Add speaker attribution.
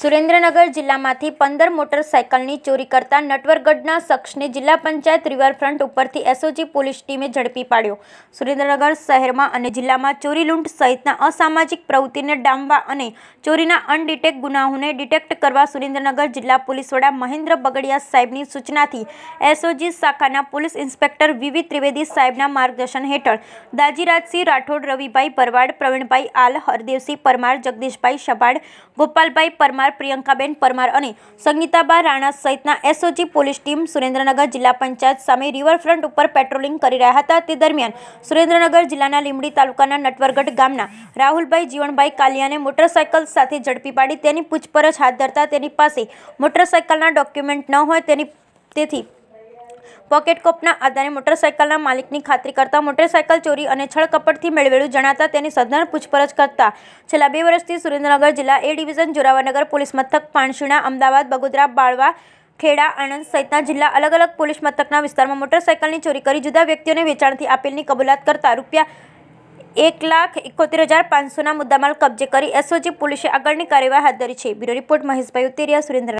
Speaker 1: સુરેન્દ્રનગર જિલ્લામાંથી પંદર મોટરસાઇકલની ચોરી કરતા નટવરગઢના શખ્સને જિલ્લા પંચાયત રિવરફ્રન્ટ ઉપરથી એસઓજી પોલીસ ટીમે ઝડપી પાડ્યો સુરેન્દ્રનગર શહેરમાં અને જિલ્લામાં ચોરી લૂંટ સહિતના અસામાજિક પ્રવૃત્તિને ડામવા અને ચોરીના અનડિટેક ગુનાઓને ડિટેક્ટ કરવા સુરેન્દ્રનગર જિલ્લા પોલીસ વડા મહેન્દ્ર બગડિયા સાહેબની સૂચનાથી એસઓજી શાખાના પોલીસ ઇન્સ્પેક્ટર વિવી ત્રિવેદી સાહેબના માર્ગદર્શન હેઠળ દાજીરાજસિંહ રાઠોડ રવિભાઈ પરવાડ પ્રવીણભાઈ આલ હરદેવસિંહ પરમાર જગદીશભાઈ શબાડ ગોપાલભાઈ પરમાર પરમાર પ્રિયંકાબેન પરમાર અને સંગીતાબા રાણા સહિતના એસઓજી પોલીસ ટીમ સુરેન્દ્રનગર જિલ્લા પંચાયત સામે રિવરફ્રન્ટ ઉપર પેટ્રોલિંગ કરી રહ્યા હતા તે દરમિયાન સુરેન્દ્રનગર જિલ્લાના લીંબડી તાલુકાના નટવરગઢ ગામના રાહુલભાઈ જીવણભાઈ કાલિયાને મોટરસાયકલ સાથે ઝડપી પાડી તેની પૂછપરછ હાથ ધરતા તેની પાસે મોટરસાયકલના ડોક્યુમેન્ટ ન હોય તેની તેથી પોકેટ કોપના આધારે મોટરસાયકલના માલિકની ખાતરી કરતા મોટરસાયકલ ચોરી અને છળકપટથી મેળવેલું જણાતા તેની સઘન પૂછપરછ કરતા છેલ્લા બે વર્ષથી સુરેન્દ્રનગર જિલ્લા એ ડિવિઝન જોરાવરનગર પોલીસ મથક પાણશીણા અમદાવાદ બગોદરા બાળવા ખેડા આણંદ સહિતના જિલ્લા અલગ અલગ પોલીસ મથકના વિસ્તારમાં મોટરસાયકલની ચોરી કરી જુદા વ્યક્તિઓને વેચાણથી આપેલની કબૂલાત કરતા રૂપિયા એક લાખ એકોતેર હજાર પાંચસોના મુદ્દામાલ કબજે કરી એસઓજી પોલીસે આગળની કાર્યવાહી હાથ ધરી છે બ્યુરો રિપોર્ટ મહેશભાઈ ઉતેરિયા સુરેન્દ્ર